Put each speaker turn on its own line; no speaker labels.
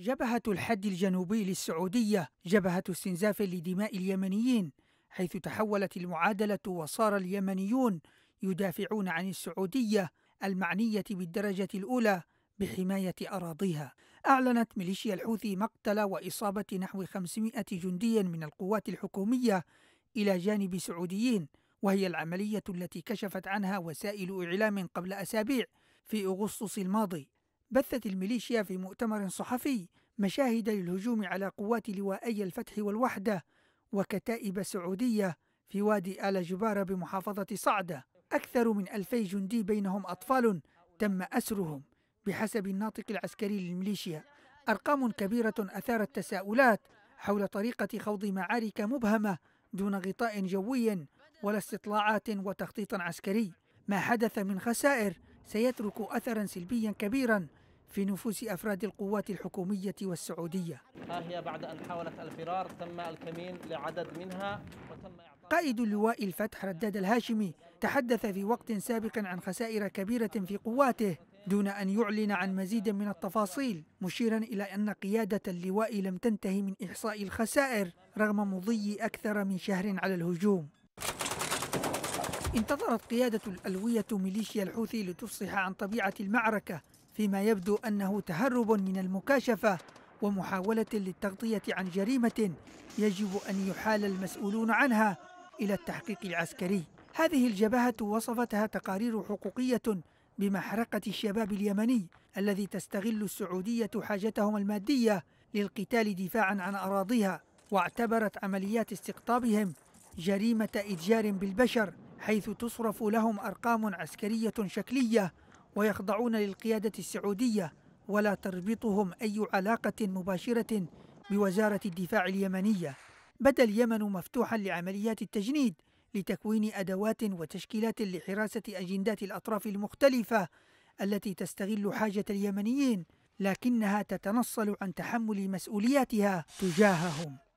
جبهة الحد الجنوبي للسعودية جبهة استنزاف لدماء اليمنيين حيث تحولت المعادلة وصار اليمنيون يدافعون عن السعودية المعنية بالدرجة الأولى بحماية أراضيها أعلنت ميليشيا الحوثي مقتل وإصابة نحو 500 جندي من القوات الحكومية إلى جانب سعوديين وهي العملية التي كشفت عنها وسائل إعلام قبل أسابيع في أغسطس الماضي بثت الميليشيا في مؤتمر صحفي مشاهد للهجوم على قوات لوائي الفتح والوحدة وكتائب سعودية في وادي آل جبارة بمحافظة صعدة أكثر من ألفي جندي بينهم أطفال تم أسرهم بحسب الناطق العسكري للميليشيا أرقام كبيرة أثارت تساؤلات حول طريقة خوض معارك مبهمة دون غطاء جوي ولا استطلاعات وتخطيط عسكري ما حدث من خسائر سيترك أثرا سلبيا كبيرا في نفوس أفراد القوات الحكومية والسعودية ها هي بعد أن حاولت الفرار تم الكمين لعدد منها وتم قائد لواء الفتح رداد الهاشمي تحدث في وقت سابق عن خسائر كبيرة في قواته دون أن يعلن عن مزيد من التفاصيل مشيرا إلى أن قيادة اللواء لم تنتهي من إحصاء الخسائر رغم مضي أكثر من شهر على الهجوم انتظرت قيادة الألوية ميليشيا الحوثي لتفصح عن طبيعة المعركة فيما يبدو أنه تهرب من المكاشفة ومحاولة للتغطية عن جريمة يجب أن يحال المسؤولون عنها إلى التحقيق العسكري هذه الجبهة وصفتها تقارير حقوقية بمحرقة الشباب اليمني الذي تستغل السعودية حاجتهم المادية للقتال دفاعا عن أراضيها واعتبرت عمليات استقطابهم جريمة إتجار بالبشر حيث تصرف لهم أرقام عسكرية شكلية ويخضعون للقيادة السعودية ولا تربطهم أي علاقة مباشرة بوزارة الدفاع اليمنية بدا اليمن مفتوحا لعمليات التجنيد لتكوين أدوات وتشكيلات لحراسة أجندات الأطراف المختلفة التي تستغل حاجة اليمنيين لكنها تتنصل عن تحمل مسؤولياتها تجاههم